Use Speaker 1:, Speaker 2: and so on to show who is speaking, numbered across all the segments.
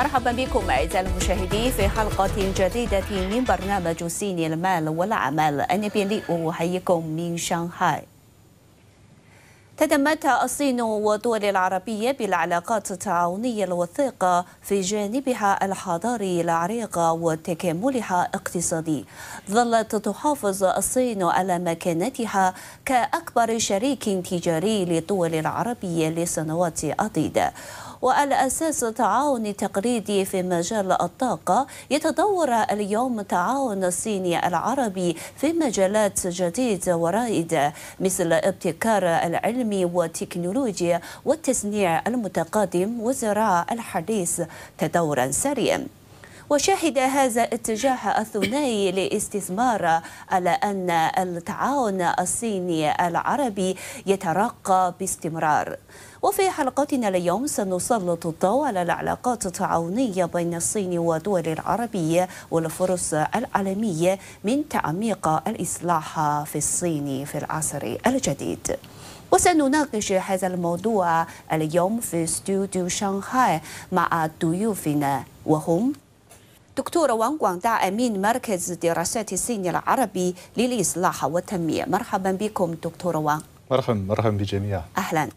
Speaker 1: مرحبا بكم أعزائي المشاهدين في حلقة جديدة من برنامج سين المال والعمل أنا بيلي أحييكم من شانهاي تدمت الصين والدول العربية بالعلاقات التعاونية الوثيقة في جانبها الحضاري العريق وتكاملها الاقتصادي. ظلت تحافظ الصين على مكانتها كأكبر شريك تجاري للدول العربية لسنوات عديدة والأساس تعاون تقليدي في مجال الطاقة يتطور اليوم تعاون الصيني العربي في مجالات جديدة ورائدة مثل ابتكار العلم والتكنولوجيا والتصنيع المتقدم والزراعة الحديث تطورا سريعا وشهد هذا الاتجاه الثنائي لاستثمار على أن التعاون الصيني العربي يترقى باستمرار وفي حلقتنا اليوم سنسلط الضوء على العلاقات التعاونية بين الصين والدول العربية والفرص العالمية من تعميق الإصلاح في الصين في العصر الجديد وسنناقش هذا الموضوع اليوم في استوديو شانغهاي مع ضيوفنا وهم دكتور وان دا أمين مركز دراسات الصين العربي للإصلاح والتنمية مرحبا بكم دكتور وان
Speaker 2: مرحبا مرحبا بجميع
Speaker 1: أهلا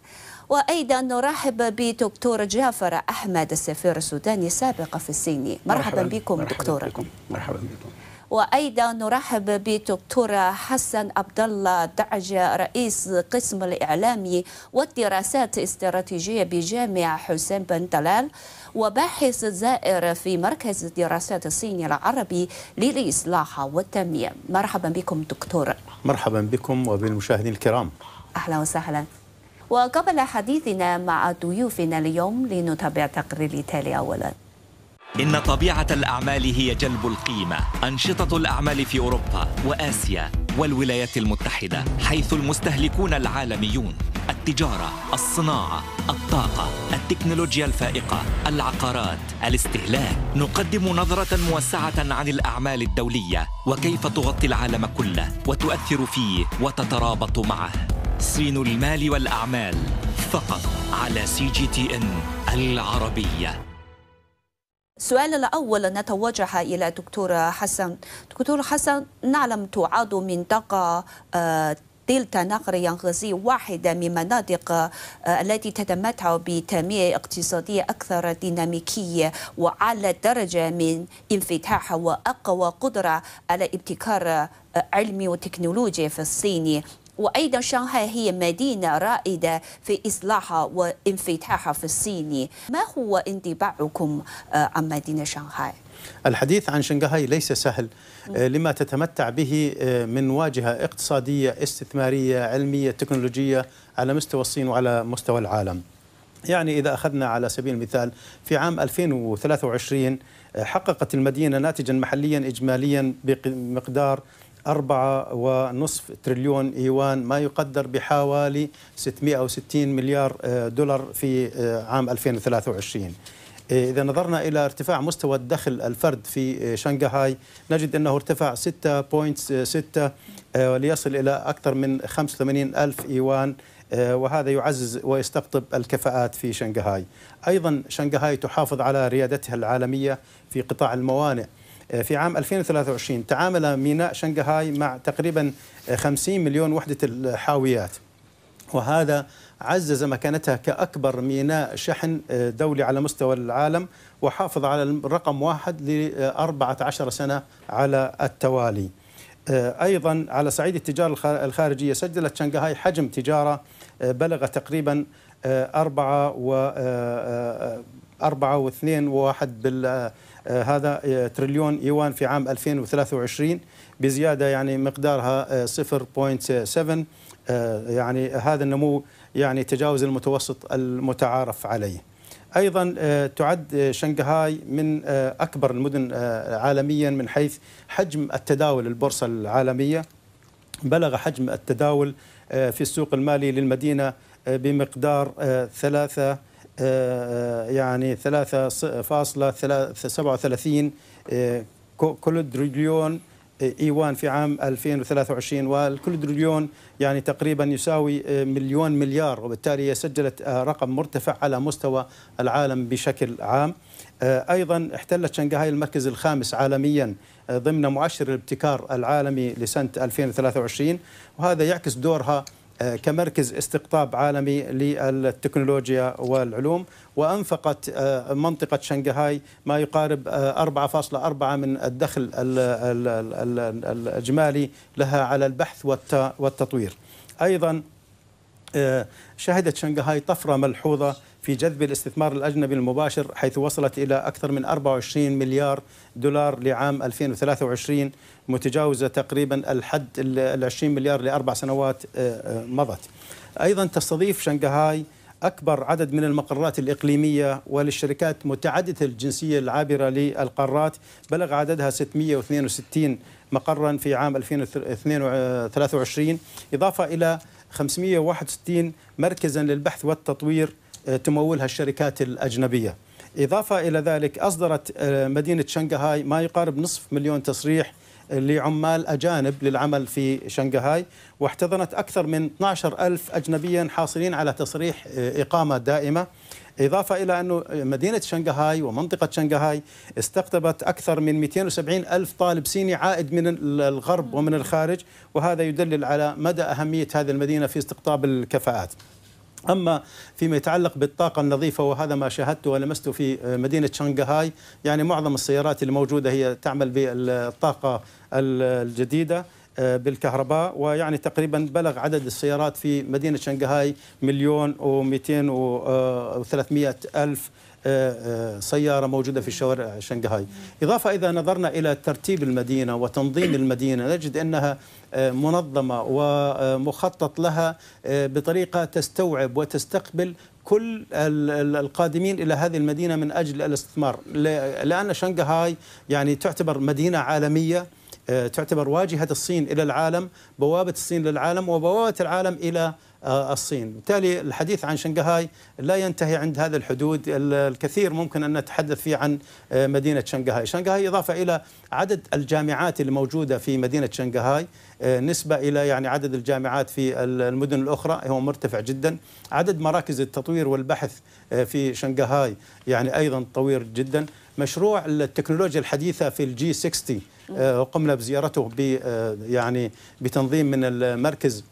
Speaker 1: وأيضا نرحب بدكتور جعفر أحمد السفير السوداني السابق في الصين مرحبا, مرحبا بكم مرحبا دكتور بكم. مرحبا بكم وايضا نرحب بدكتور حسن عبد الله دعجه رئيس قسم الاعلامي والدراسات الاستراتيجيه بجامعه حسين بن طلال وباحث زائر في مركز الدراسات الصيني العربي للاصلاح والتنميه مرحبا
Speaker 3: بكم دكتور مرحبا بكم وبالمشاهدين الكرام
Speaker 1: اهلا وسهلا وقبل حديثنا مع ضيوفنا اليوم لنتابع تقرير التالي أولاً
Speaker 4: إن طبيعة الأعمال هي جلب القيمة أنشطة الأعمال في أوروبا وآسيا والولايات المتحدة حيث المستهلكون العالميون التجارة، الصناعة، الطاقة، التكنولوجيا الفائقة، العقارات، الاستهلاك، نقدم نظرة موسعة عن الأعمال الدولية وكيف تغطي العالم كله وتؤثر فيه وتترابط معه. صين المال والأعمال فقط على سي جي تي إن العربية
Speaker 1: السؤال الأول نتوجه إلى دكتور حسن دكتور حسن نعلم تعد منطقة آه، دلتا نهر يانغزي واحدة من مناطق آه، التي تتمتع بتنمية اقتصادية أكثر ديناميكية وعلى درجة من انفتاح وأقوى قدرة على ابتكار آه، علمي وتكنولوجيا في الصين وأيضا شانهاي هي مدينة رائدة في إصلاحها وانفتاحها في الصين ما هو انطباعكم آه، عن مدينة شانهاي؟
Speaker 3: الحديث عن شنغهاي ليس سهل آه، لما تتمتع به آه، من واجهة اقتصادية استثمارية علمية تكنولوجية على مستوى الصين وعلى مستوى العالم يعني إذا أخذنا على سبيل المثال في عام 2023 حققت المدينة ناتجا محليا إجماليا بمقدار أربعة ونصف تريليون إيوان ما يقدر بحوالي 660 مليار آه، دولار في آه، عام 2023 آه، إذا نظرنا إلى ارتفاع مستوى الدخل الفرد في شنغهاي نجد أنه ارتفع 6.6 ليصل إلى أكثر من 85 ألف إيوان وهذا يعزز ويستقطب الكفاءات في شنغهاي أيضا شنغهاي تحافظ على ريادتها العالمية في قطاع الموانئ في عام 2023 تعامل ميناء شنغهاي مع تقريبا 50 مليون وحدة الحاويات وهذا عزز مكانتها كأكبر ميناء شحن آه، دولي على مستوى العالم وحافظ على الرقم واحد ل 14 سنة على التوالي آه، أيضا على صعيد التجارة الخارجية سجلت شنغهاي حجم تجارة آه، بلغ تقريبا أربعة و أربعة واثنين وواحد بال آه، هذا آه، تريليون يوان في عام 2023 بزيادة يعني مقدارها 0.7 آه، يعني هذا النمو يعني تجاوز المتوسط المتعارف عليه ايضا تعد شنغهاي من اكبر المدن عالميا من حيث حجم التداول البورصه العالميه بلغ حجم التداول في السوق المالي للمدينه بمقدار 3 آه، آه، يعني 3.37 آه، كل دريليون ايوان في عام 2023 والكل دريليون يعني تقريبا يساوي مليون مليار وبالتالي سجلت رقم مرتفع على مستوى العالم بشكل عام ايضا احتلت شنغهاي المركز الخامس عالميا ضمن مؤشر الابتكار العالمي لسنه 2023 وهذا يعكس دورها آه، كمركز استقطاب عالمي للتكنولوجيا والعلوم وأنفقت آه، منطقة شنغهاي ما يقارب 4.4 آه، من الدخل الإجمالي لها على البحث والتطوير أيضا آه، شهدت شنغهاي طفرة ملحوظة في جذب الاستثمار الأجنبي المباشر حيث وصلت إلى أكثر من 24 مليار دولار لعام 2023 متجاوزة تقريبا الحد ال 20 مليار لأربع سنوات آه، آه، مضت أيضا تستضيف شنغهاي أكبر عدد من المقرات الإقليمية وللشركات متعددة الجنسية العابرة للقارات بلغ عددها 662 مقرا في عام 2023 إضافة إلى 561 مركزا للبحث والتطوير آه، تمولها الشركات الأجنبية إضافة إلى ذلك أصدرت آه، مدينة شنغهاي ما يقارب نصف مليون تصريح آه، لعمال أجانب للعمل في شنغهاي واحتضنت أكثر من 12 ألف أجنبيا حاصلين على تصريح إقامة دائمة إضافة إلى أنه مدينة شنغهاي ومنطقة شنغهاي استقطبت أكثر من 270 ألف طالب صيني عائد من الغرب ومن الخارج وهذا يدلل على مدى أهمية هذه المدينة في استقطاب الكفاءات أما فيما يتعلق بالطاقة النظيفة وهذا ما شاهدته ولمسته في مدينة شنغهاي يعني معظم السيارات الموجودة هي تعمل بالطاقة الجديدة آه، بالكهرباء ويعني تقريبا بلغ عدد السيارات في مدينة شنغهاي مليون ومئتين آه، وثلاثمائة ألف آه، سيارة موجودة في شوارع شنغهاي إضافة إذا نظرنا إلى ترتيب المدينة وتنظيم المدينة نجد أنها منظمة ومخطط لها بطريقة تستوعب وتستقبل كل القادمين الى هذه المدينه من اجل الاستثمار لان شنغهاي يعني تعتبر مدينه عالميه آه، تعتبر واجهة الصين إلى العالم بوابة الصين للعالم وبوابة العالم إلى آه، الصين بالتالي الحديث عن شنغهاي لا ينتهي عند هذا الحدود الكثير ممكن أن نتحدث فيه عن آه، مدينة شنغهاي شنغهاي إضافة إلى عدد الجامعات الموجودة في مدينة شنغهاي نسبة إلى يعني عدد الجامعات في المدن الأخرى هو مرتفع جدا عدد مراكز التطوير والبحث في شنغهاي يعني أيضا طويل جدا مشروع التكنولوجيا الحديثة في الجي 60 آه، قمنا بزيارته ب آه، يعني بتنظيم من المركز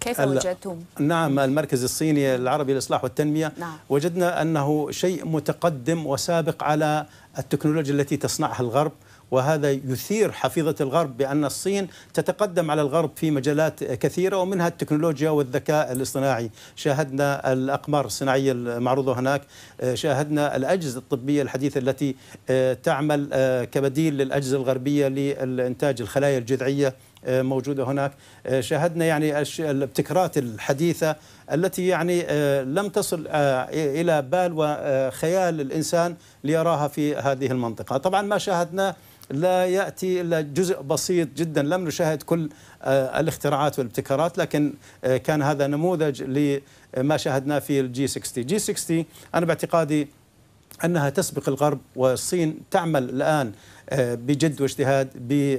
Speaker 3: كيف وجدتم؟ نعم المركز الصيني العربي للإصلاح والتنمية نعم. وجدنا أنه شيء متقدم وسابق على التكنولوجيا التي تصنعها الغرب وهذا يثير حفيظة الغرب بأن الصين تتقدم على الغرب في مجالات كثيرة ومنها التكنولوجيا والذكاء الاصطناعي شاهدنا الأقمار الصناعية المعروضة هناك آه، شاهدنا الأجهزة الطبية الحديثة التي آه، تعمل آه، كبديل للأجهزة الغربية لإنتاج الخلايا الجذعية موجوده هناك شاهدنا يعني الابتكارات الحديثه التي يعني لم تصل الى بال وخيال الانسان ليراها في هذه المنطقه طبعا ما شاهدناه لا يأتي إلا جزء بسيط جدا لم نشاهد كل آه، الاختراعات والابتكارات لكن آه، كان هذا نموذج لما شاهدناه في الجي 60 جي 60 أنا باعتقادي أنها تسبق الغرب والصين تعمل الآن آه، بجد واجتهاد ب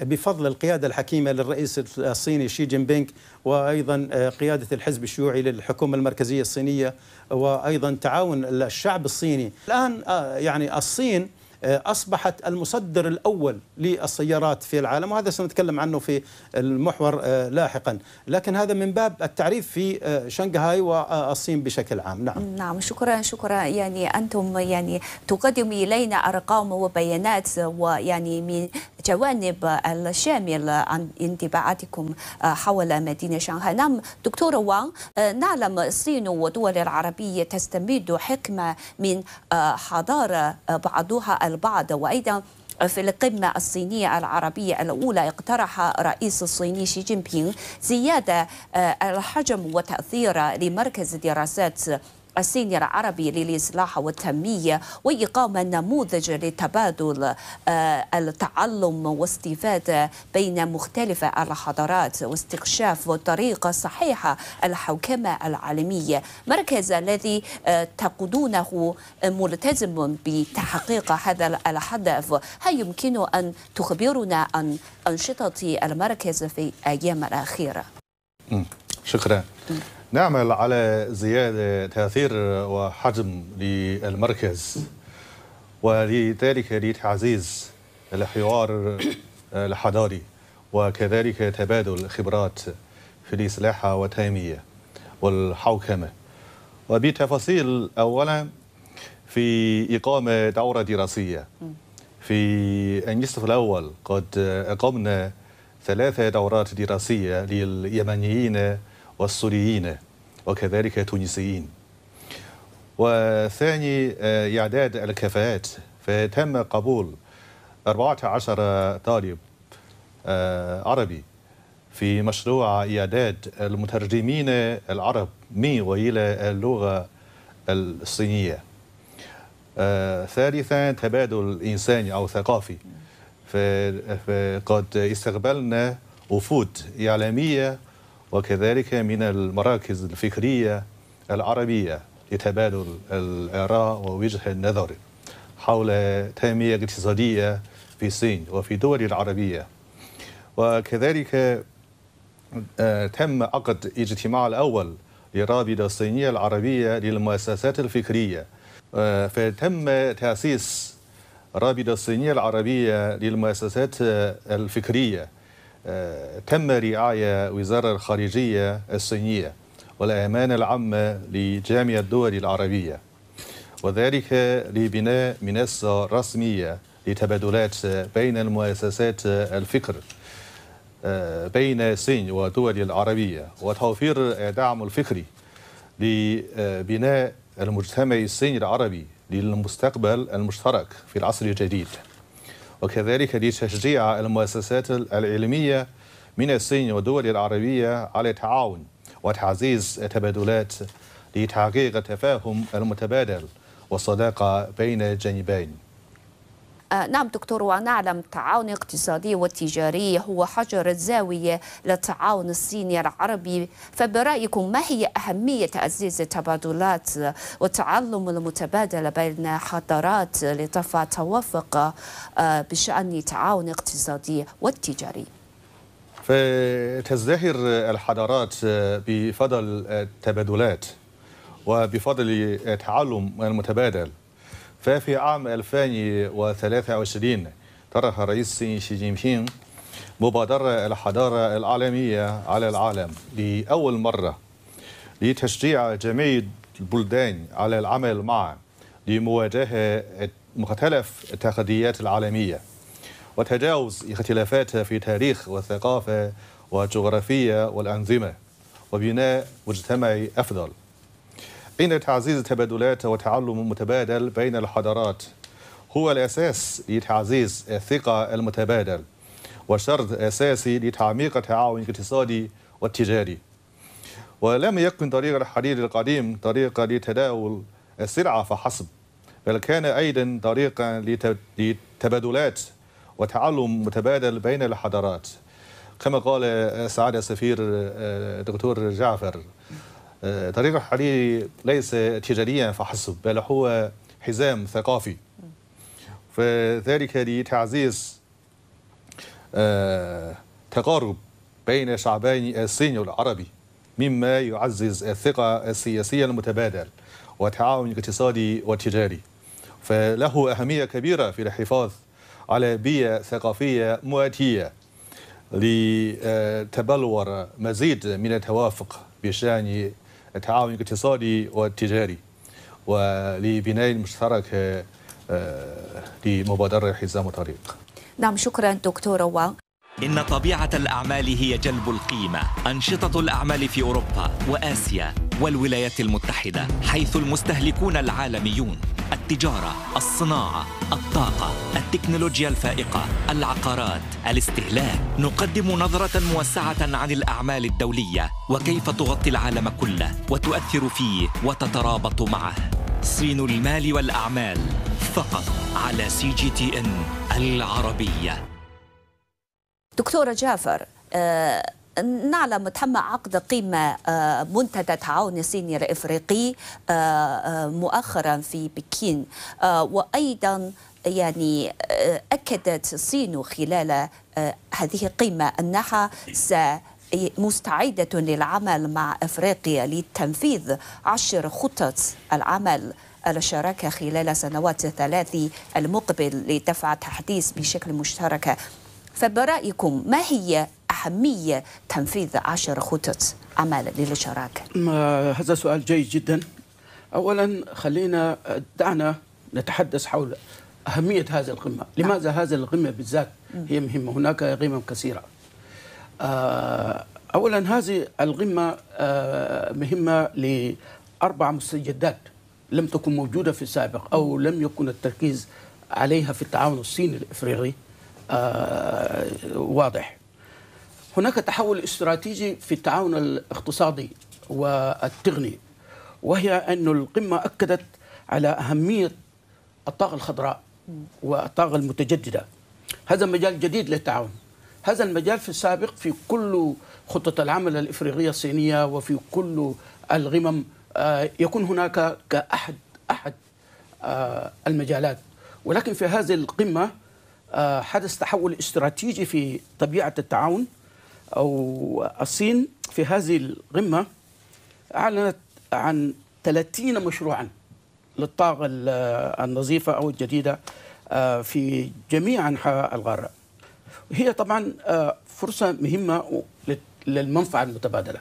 Speaker 3: بفضل القيادة الحكيمة للرئيس الصيني شي جين بينغ وأيضا قيادة الحزب الشيوعي للحكومة المركزية الصينية وأيضا تعاون الشعب الصيني الآن يعني الصين آه، أصبحت المصدر الأول للسيارات في العالم وهذا سنتكلم عنه في المحور آه، لاحقا لكن هذا من باب التعريف في آه، شنغهاي والصين بشكل عام نعم
Speaker 1: نعم شكرا شكرا يعني أنتم يعني تقدم إلينا أرقام وبيانات ويعني من جوانب الشاملة عن انطباعاتكم آه، حول مدينة شنغهاي نعم دكتورة وان آه، نعلم الصين والدول العربية تستمد حكمة من آه، حضارة بعضها البعض وأيضا في القمة الصينية العربية الأولى اقترح رئيس الصيني شي جين بينغ زيادة الحجم وتأثير لمركز دراسات الصين العربي للإصلاح والتنمية وإقامة نموذج لتبادل آه، التعلم واستفادة بين مختلف الحضارات واستكشاف الطريقة الصحيحة الحوكمة العالمية مركز الذي آه، تقودونه ملتزم بتحقيق هذا الهدف هل يمكن أن تخبرنا عن أنشطة المركز في أيام الأخيرة
Speaker 2: شكرا نعمل على زيادة تأثير وحجم للمركز ولذلك لتعزيز الحوار آه، الحضاري وكذلك تبادل الخبرات في الإسلاحة والتنمية والحوكمة وبتفاصيل أولا في إقامة دورة دراسية في النصف الأول قد أقمنا ثلاثة دورات دراسية لليمنيين والسوريين وكذلك تونسيين وثاني آه، إعداد الكفاءات فتم قبول 14 طالب آه، عربي في مشروع إعداد المترجمين العرب من وإلى اللغة الصينية آه، ثالثا تبادل إنساني أو ثقافي فقد استقبلنا وفود إعلامية وكذلك من المراكز الفكرية العربية لتبادل الآراء ووجه النظر حول تنمية اقتصادية في الصين وفي الدول العربية وكذلك آه، تم عقد اجتماع الأول لرابطة الصينية العربية للمؤسسات الفكرية آه، فتم تأسيس رابطة الصينية العربية للمؤسسات آه، الفكرية تم رعاية وزارة الخارجية الصينية والأمانة العامة لجامعة الدول العربية وذلك لبناء منصة رسمية لتبادلات بين المؤسسات الفكر آه، بين الصين والدول العربية وتوفير دعم الفكري لبناء المجتمع الصيني العربي للمستقبل المشترك في العصر الجديد وكذلك لتشجيع المؤسسات العلمية من الصين والدول العربية على التعاون وتعزيز التبادلات لتحقيق التفاهم المتبادل والصداقة بين الجانبين
Speaker 1: آه، نعم دكتور ونعلم التعاون الاقتصادي والتجاري هو حجر الزاوية للتعاون الصيني العربي فبرأيكم ما هي أهمية تعزيز التبادلات والتعلم المتبادل بين حضارات لدفع توافق آه، بشأن التعاون الاقتصادي والتجاري؟
Speaker 2: فتزدهر الحضارات آه، بفضل التبادلات وبفضل التعلم المتبادل ففي عام 2023 طرح الرئيس شي جين بينغ مبادرة الحضارة العالمية على العالم لأول مرة لتشجيع جميع البلدان على العمل معا لمواجهة مختلف التحديات العالمية وتجاوز اختلافات في تاريخ والثقافة والجغرافية والأنظمة وبناء مجتمع أفضل إن تعزيز التبادلات وتعلم متبادل بين الحضارات هو الأساس لتعزيز الثقة المتبادل وشرط أساسي لتعميق التعاون الاقتصادي والتجاري ولم يكن طريق الحرير القديم طريقة لتداول السلعة فحسب بل كان أيضا طريقا لتبادلات وتعلم متبادل بين الحضارات كما قال سعادة السفير الدكتور آه، جعفر طريق الحريري ليس تجاريا فحسب بل هو حزام ثقافي فذلك لتعزيز آه، تقارب بين شعبين الصيني والعربي مما يعزز الثقة السياسية المتبادل والتعاون الاقتصادي والتجاري فله أهمية كبيرة في الحفاظ على بيئة ثقافية مواتية لتبلور مزيد من التوافق بشأن التعاون الاقتصادي والتجاري ولبناء المشترك
Speaker 4: آه، لمبادرة حزام الطريق.
Speaker 1: نعم شكرا دكتور روا
Speaker 4: إن طبيعة الأعمال هي جلب القيمة أنشطة الأعمال في أوروبا وآسيا والولايات المتحدة حيث المستهلكون العالميون التجارة، الصناعة، الطاقة، التكنولوجيا الفائقة، العقارات، الاستهلاك، نقدم نظرة موسعة عن الأعمال الدولية وكيف تغطي العالم كله وتؤثر فيه وتترابط معه. صين المال والأعمال فقط على سي جي تي إن العربية.
Speaker 1: دكتورة جعفر آه، نعلم تم عقد قمة آه، منتدى تعاون الصيني الإفريقي آه، مؤخرا في بكين وأيضا يعني أكدت الصين خلال هذه القمة أنها س مستعدة للعمل مع أفريقيا لتنفيذ عشر خطط العمل الشراكة خلال سنوات الثلاث المقبل لدفع تحديث بشكل مشترك فبرأيكم ما هي أهمية تنفيذ عشر خطط عمل للشراكة؟
Speaker 5: هذا سؤال جيد جدا أولا خلينا دعنا نتحدث حول أهمية هذه القمة نعم. لماذا هذه القمة بالذات هي مهمة هناك قمم كثيرة آه، أولا هذه القمة آه، مهمة لأربع مستجدات لم تكن موجودة في السابق أو لم يكن التركيز عليها في التعاون الصيني الإفريقي آه، واضح هناك تحول استراتيجي في التعاون الاقتصادي والتقني وهي أن القمة أكدت على أهمية الطاقة الخضراء والطاقة المتجددة هذا مجال جديد للتعاون هذا المجال في السابق في كل خطة العمل الإفريقية الصينية وفي كل الغمم آه، يكون هناك كأحد أحد آه، المجالات ولكن في هذه القمة آه، حدث تحول استراتيجي في طبيعة التعاون أو الصين في هذه القمة أعلنت عن 30 مشروعا للطاقة آه، النظيفة أو الجديدة آه، في جميع أنحاء الغارة هي طبعا فرصة مهمة للمنفعة المتبادلة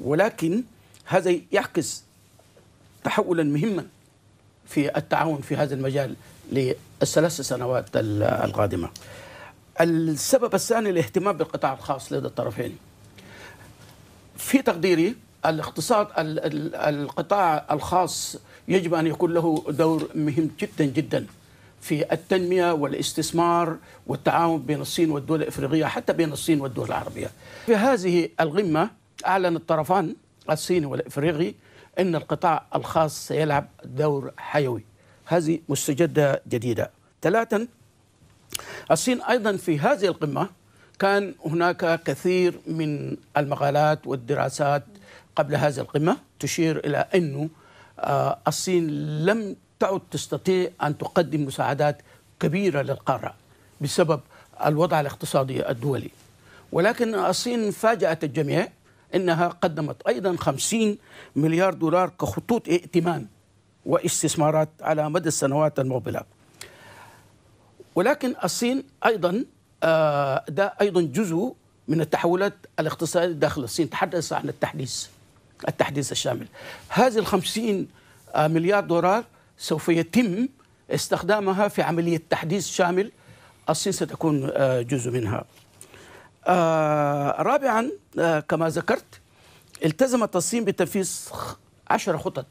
Speaker 5: ولكن هذا يعكس تحولا مهما في التعاون في هذا المجال للثلاث سنوات القادمة السبب الثاني الاهتمام بالقطاع الخاص لدى الطرفين في تقديري الاقتصاد القطاع الخاص يجب أن يكون له دور مهم جدا جدا في التنمية والاستثمار والتعاون بين الصين والدول الإفريقية حتى بين الصين والدول العربية في هذه القمة أعلن الطرفان الصيني والإفريقي أن القطاع الخاص سيلعب دور حيوي هذه مستجدة جديدة ثلاثا الصين أيضا في هذه القمة كان هناك كثير من المقالات والدراسات قبل هذه القمة تشير إلى أنه آه، الصين لم تعد تستطيع أن تقدم مساعدات كبيرة للقارة بسبب الوضع الاقتصادي الدولي ولكن الصين فاجأت الجميع انها قدمت ايضا 50 مليار دولار كخطوط ائتمان واستثمارات على مدى السنوات المقبله. ولكن الصين ايضا آه، ده ايضا جزء من التحولات الاقتصاديه داخل الصين تحدث عن التحديث التحديث الشامل هذه ال 50 آه، مليار دولار سوف يتم استخدامها في عمليه تحديث شامل الصين ستكون آه، جزء منها رابعا كما ذكرت التزمت الصين بتنفيذ عشر خطط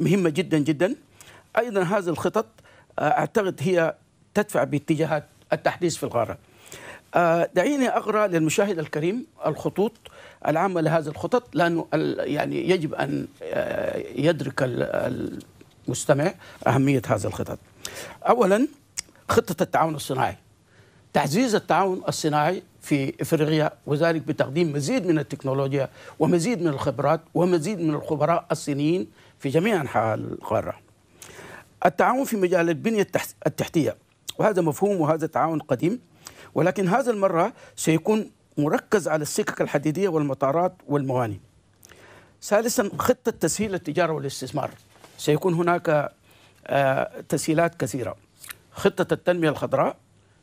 Speaker 5: مهمة جدا جدا أيضا هذه الخطط آه، أعتقد هي تدفع باتجاهات التحديث في الغارة آه، دعيني أقرأ للمشاهد الكريم الخطوط العامة لهذه الخطط لأنه يعني يجب أن آه، يدرك المستمع أهمية هذه الخطط أولا خطة التعاون الصناعي تعزيز التعاون الصناعي في افريقيا وذلك بتقديم مزيد من التكنولوجيا ومزيد من الخبرات ومزيد من الخبراء الصينيين في جميع أنحاء القارة التعاون في مجال البنية التحتية وهذا مفهوم وهذا تعاون قديم ولكن هذا المرة سيكون مركز على السكك الحديدية والمطارات والموانئ ثالثا خطة تسهيل التجارة والاستثمار سيكون هناك آه، تسهيلات كثيرة خطة التنمية الخضراء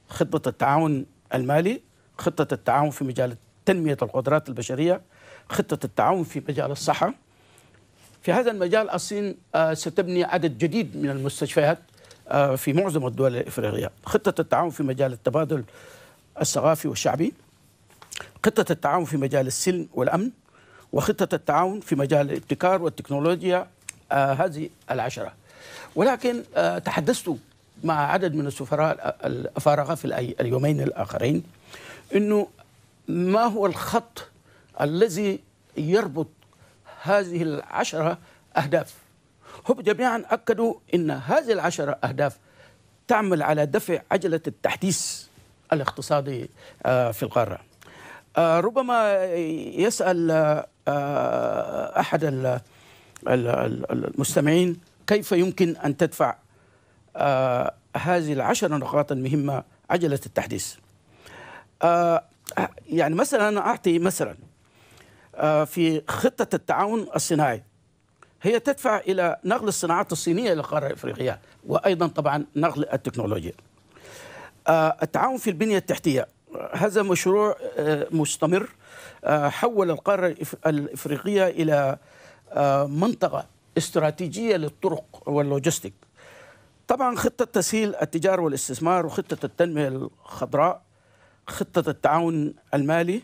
Speaker 5: خطة التعاون المالي خطة التعاون في مجال تنمية القدرات البشرية خطة التعاون في مجال الصحة في هذا المجال الصين آه، ستبني عدد جديد من المستشفيات آه، في معظم الدول الإفريقية خطة التعاون في مجال التبادل الثقافي والشعبي خطة التعاون في مجال السلم والأمن وخطة التعاون في مجال الابتكار والتكنولوجيا آه، هذه العشرة ولكن تحدثت مع عدد من السفراء الأفارقة في اليومين الآخرين أنه ما هو الخط الذي يربط هذه العشرة أهداف هم جميعا أكدوا أن هذه العشرة أهداف تعمل على دفع عجلة التحديث الاقتصادي آه، في القارة آه، ربما يسأل آه، أحد المستمعين كيف يمكن أن تدفع هذه العشر نقاط المهمة عجلة التحديث يعني مثلا أعطي مثلا آه، في خطة التعاون الصناعي هي تدفع إلى نقل الصناعات الصينية إلى القارة الإفريقية وأيضا طبعا نقل التكنولوجيا آه، التعاون في البنية التحتية هذا مشروع آه، مستمر حول القارة الإفريقية إلى منطقة استراتيجية للطرق واللوجستيك طبعا خطة تسهيل التجارة والاستثمار وخطة التنمية الخضراء خطة التعاون المالي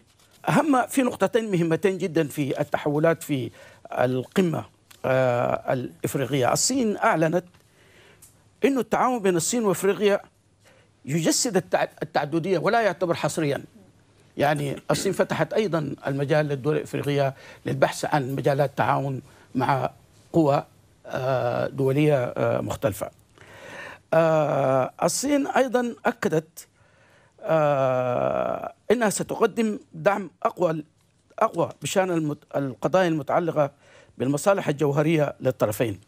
Speaker 5: أهم في نقطتين مهمتين جدا في التحولات في القمة آه، الإفريقية الصين أعلنت أن التعاون بين الصين وإفريقيا يجسد التعددية ولا يعتبر حصريا يعني الصين فتحت أيضا المجال للدول الإفريقية للبحث عن مجالات تعاون مع قوى آه، دولية آه، مختلفة الصين أيضا أكدت آه، انها ستقدم دعم اقوى اقوى بشان القضايا المتعلقه بالمصالح الجوهريه للطرفين.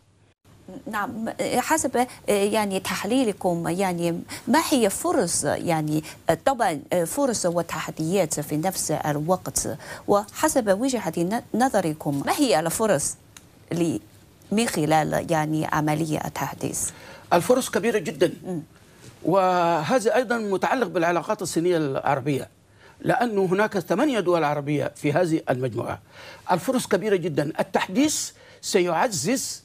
Speaker 1: نعم حسب آه، يعني تحليلكم يعني ما هي فرص يعني آه، طبعا فرص وتحديات في نفس الوقت وحسب وجهة نظركم ما هي الفرص من خلال يعني عملية التحديث؟ الفرص كبيرة جدا م.
Speaker 5: وهذا أيضا متعلق بالعلاقات الصينية العربية لأنه هناك ثمانية دول عربية في هذه المجموعة الفرص كبيرة جدا التحديث سيعزز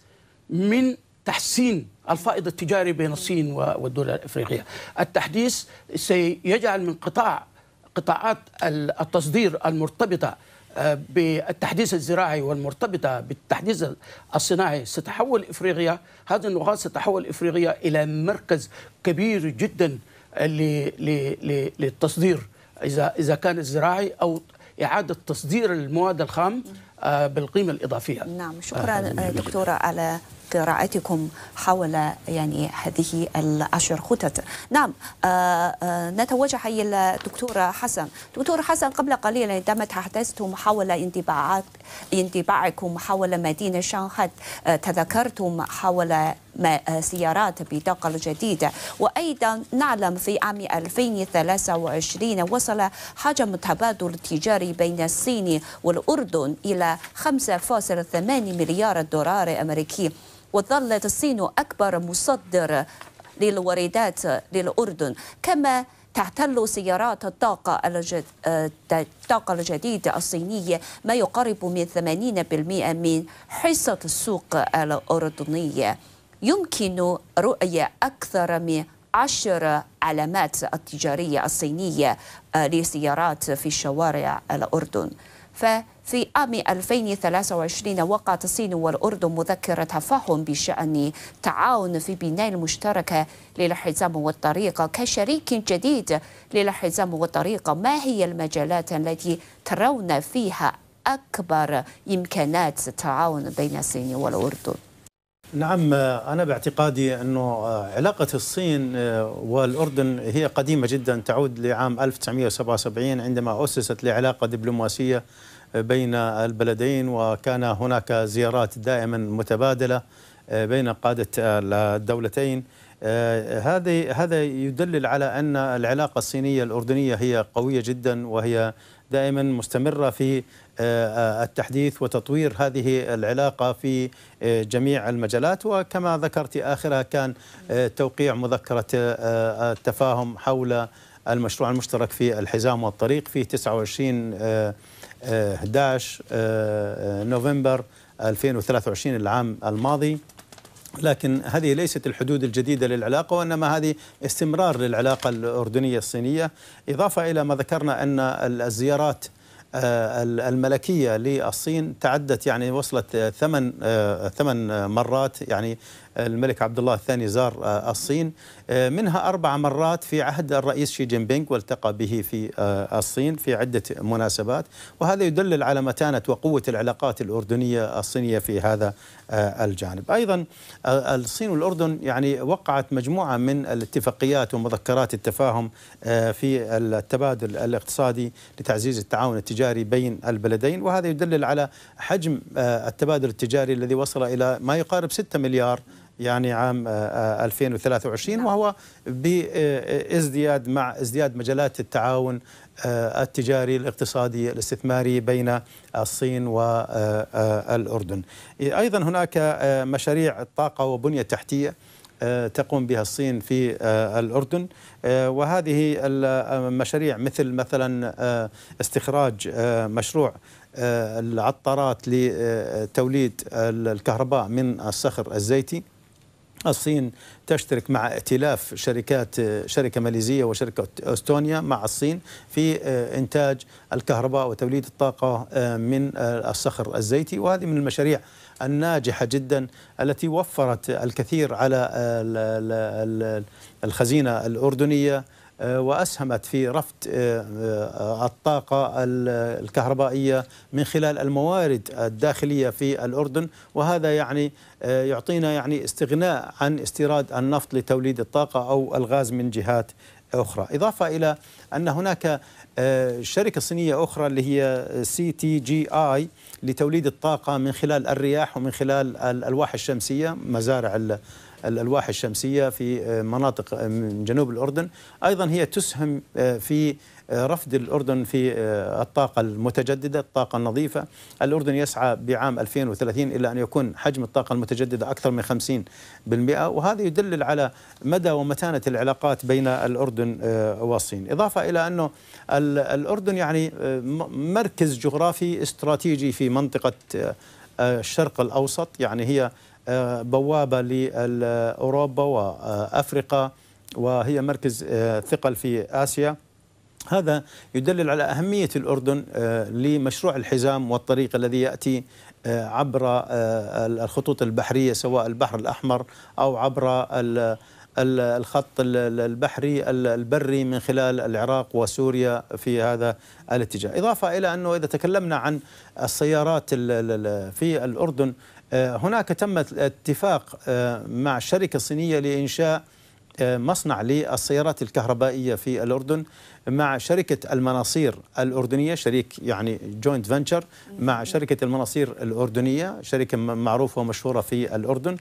Speaker 5: من تحسين الفائض التجاري بين الصين والدول الافريقيه. التحديث سيجعل من قطاع قطاعات التصدير المرتبطه بالتحديث الزراعي والمرتبطة بالتحديث الصناعي ستحول إفريقيا هذه النقاط ستحول إفريقيا إلى مركز كبير جدا للتصدير إذا إذا كان الزراعي أو إعادة تصدير المواد الخام آه، بالقيمة الإضافية نعم شكرا آه، دكتورة
Speaker 1: على قراءتكم حول يعني هذه العشر خطط نعم آه، آه، نتوجه إلى الدكتور حسن دكتور حسن قبل قليل عندما تحدثتم حول انطباعات انطباعكم حول مدينة شانغهاي آه، تذكرتم حول سيارات بالطاقة الجديدة وأيضا نعلم في عام 2023 وصل حجم التبادل التجاري بين الصين والأردن إلى 5.8 مليار دولار أمريكي وظلت الصين أكبر مصدر للواردات للأردن كما تعتل سيارات الطاقة الطاقة الجديدة الصينية ما يقارب من 80% من حصة السوق الأردنية يمكن رؤية أكثر من عشر علامات التجارية الصينية لسيارات في شوارع الأردن ف في عام 2023 وقعت الصين والأردن مذكرة تفاهم بشأن تعاون في بناء المشتركة للحزام والطريقة كشريك جديد للحزام والطريقة ما هي المجالات التي ترون فيها أكبر إمكانات التعاون بين الصين والأردن؟
Speaker 3: نعم أنا باعتقادي أنه علاقة الصين والأردن هي قديمة جدا تعود لعام 1977 عندما أسست لعلاقة دبلوماسية بين البلدين وكان هناك زيارات دائما متبادله آه، بين قاده الدولتين آه، هذا هذا يدلل على ان العلاقه الصينيه الاردنيه هي قويه جدا وهي دائما مستمره في آه، التحديث وتطوير هذه العلاقه في جميع المجالات وكما ذكرت اخرها كان توقيع مذكره التفاهم حول المشروع المشترك في الحزام والطريق في 29 11 آه، آه، نوفمبر 2023 العام الماضي لكن هذه ليست الحدود الجديدة للعلاقة وإنما هذه استمرار للعلاقة الأردنية الصينية إضافة إلى ما ذكرنا أن الزيارات آه، الملكيه للصين تعدت يعني وصلت ثمان ثمان مرات يعني الملك عبد الله الثاني زار آه، الصين آه، منها أربع مرات في عهد الرئيس شي جين بينغ والتقى به في آه، الصين في عدة مناسبات وهذا يدلل على متانة وقوة العلاقات الأردنية الصينية في هذا الجانب أيضا الصين والأردن يعني وقعت مجموعة من الاتفاقيات ومذكرات التفاهم في التبادل الاقتصادي لتعزيز التعاون التجاري بين البلدين وهذا يدلل على حجم التبادل التجاري الذي وصل إلى ما يقارب 6 مليار يعني عام 2023 آه، آه، نعم. وهو بازدياد مع ازدياد مجالات التعاون آه، التجاري الاقتصادي الاستثماري بين الصين والأردن أيضا هناك مشاريع الطاقة وبنية تحتية تقوم بها الصين في الأردن وهذه المشاريع مثل مثلا استخراج مشروع العطارات لتوليد الكهرباء من الصخر الزيتي الصين تشترك مع ائتلاف شركات شركة ماليزية وشركة أستونيا مع الصين في آه، إنتاج الكهرباء وتوليد الطاقة آه، من آه، الصخر الزيتي وهذه من المشاريع الناجحة جدا التي وفرت الكثير على الخزينة الأردنية آه، وأسهمت في رفض آه، آه، الطاقة الكهربائية من خلال الموارد الداخلية في الأردن وهذا يعني يعطينا يعني استغناء عن استيراد النفط لتوليد الطاقة أو الغاز من جهات أخرى إضافة إلى أن هناك شركة صينية أخرى اللي هي سي تي جي آي لتوليد الطاقة من خلال الرياح ومن خلال الألواح الشمسية مزارع الألواح الشمسية في آه، مناطق آه، من جنوب الأردن أيضا هي تسهم آه، في رفض الأردن في الطاقة المتجددة الطاقة النظيفة الأردن يسعى بعام 2030 إلى أن يكون حجم الطاقة المتجددة أكثر من 50% وهذا يدلل على مدى ومتانة العلاقات بين الأردن والصين إضافة إلى أنه الأردن يعني مركز جغرافي استراتيجي في منطقة الشرق الأوسط يعني هي آه، بوابه لاوروبا وافريقيا وهي مركز آه، ثقل في اسيا هذا يدلل على أهمية الأردن آه، لمشروع الحزام والطريق الذي يأتي عبر الخطوط البحرية سواء البحر الأحمر أو عبر الخط البحري البري من خلال العراق وسوريا في هذا الاتجاه إضافة إلى أنه إذا تكلمنا عن السيارات في الأردن آه، هناك تم اتفاق آه، مع شركة صينية لإنشاء آه، مصنع للسيارات الكهربائية في الأردن مع شركة المناصير الأردنية شريك يعني جوينت فنتشر مع شركة المناصير الأردنية شركة معروفة ومشهورة في الأردن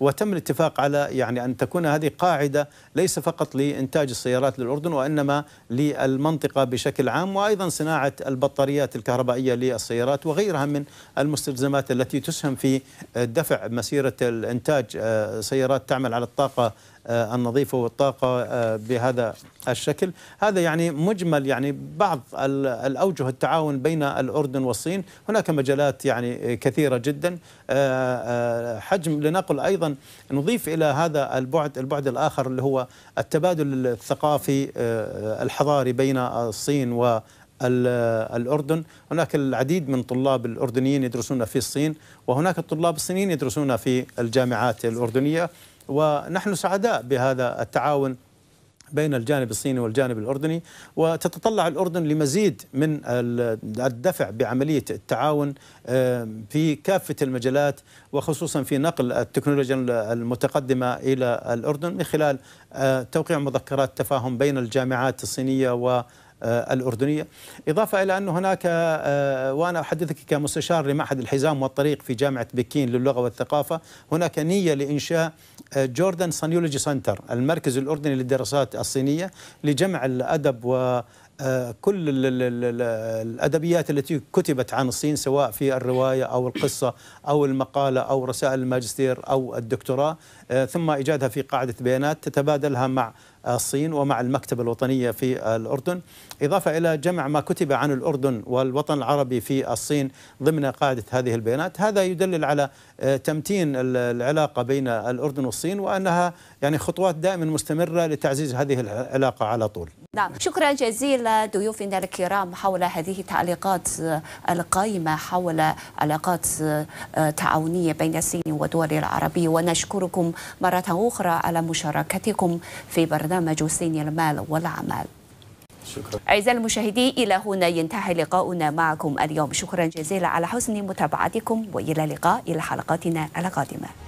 Speaker 3: وتم الاتفاق على يعني أن تكون هذه قاعدة ليس فقط لإنتاج السيارات للأردن وإنما للمنطقة بشكل عام وأيضا صناعة البطاريات الكهربائية للسيارات وغيرها من المستلزمات التي تسهم في دفع مسيرة الإنتاج آه، سيارات تعمل على الطاقة آه، النظيفة والطاقة آه، بهذا الشكل هذا يعني مجمل يعني بعض الأوجه التعاون بين الأردن والصين هناك مجالات يعني كثيرة جدا آه، آه، حجم لنقل أيضا نضيف إلى هذا البعد البعد الآخر اللي هو التبادل الثقافي آه، الحضاري بين الصين و الأردن هناك العديد من طلاب الأردنيين يدرسون في الصين وهناك الطلاب الصينيين يدرسون في الجامعات الأردنية ونحن سعداء بهذا التعاون بين الجانب الصيني والجانب الأردني وتتطلع الأردن لمزيد من الدفع بعملية التعاون آه، في كافة المجالات وخصوصا في نقل التكنولوجيا المتقدمة إلى الأردن من خلال آه، توقيع مذكرات تفاهم بين الجامعات الصينية و آه، الأردنية إضافة إلى أن هناك آه، وأنا أحدثك كمستشار لمعهد الحزام والطريق في جامعة بكين للغة والثقافة هناك نية لإنشاء جوردن سانيولوجي سنتر المركز الأردني للدراسات الصينية لجمع الأدب و آه، كل الأدبيات التي كتبت عن الصين سواء في الرواية أو القصة أو المقالة أو رسائل الماجستير أو الدكتوراه ثم إيجادها في قاعدة بيانات تتبادلها مع الصين ومع المكتبة الوطنية في الأردن إضافة إلى جمع ما كتب عن الأردن والوطن العربي في الصين ضمن قاعدة هذه البيانات هذا يدلل على آه، تمتين العلاقة بين الأردن والصين وأنها يعني خطوات دائما مستمرة لتعزيز هذه العلاقة على طول
Speaker 1: نعم شكرا جزيلا ضيوفنا الكرام حول هذه التعليقات آه، القائمة حول علاقات آه، تعاونية بين الصين والدول العربية ونشكركم مرة أخرى على مشاركتكم في برنامج صين المال والعمل شكرا أعزائي المشاهدين إلى هنا ينتهي لقاؤنا معكم اليوم شكرا جزيلا على حسن متابعتكم وإلى لقاء إلى حلقاتنا القادمة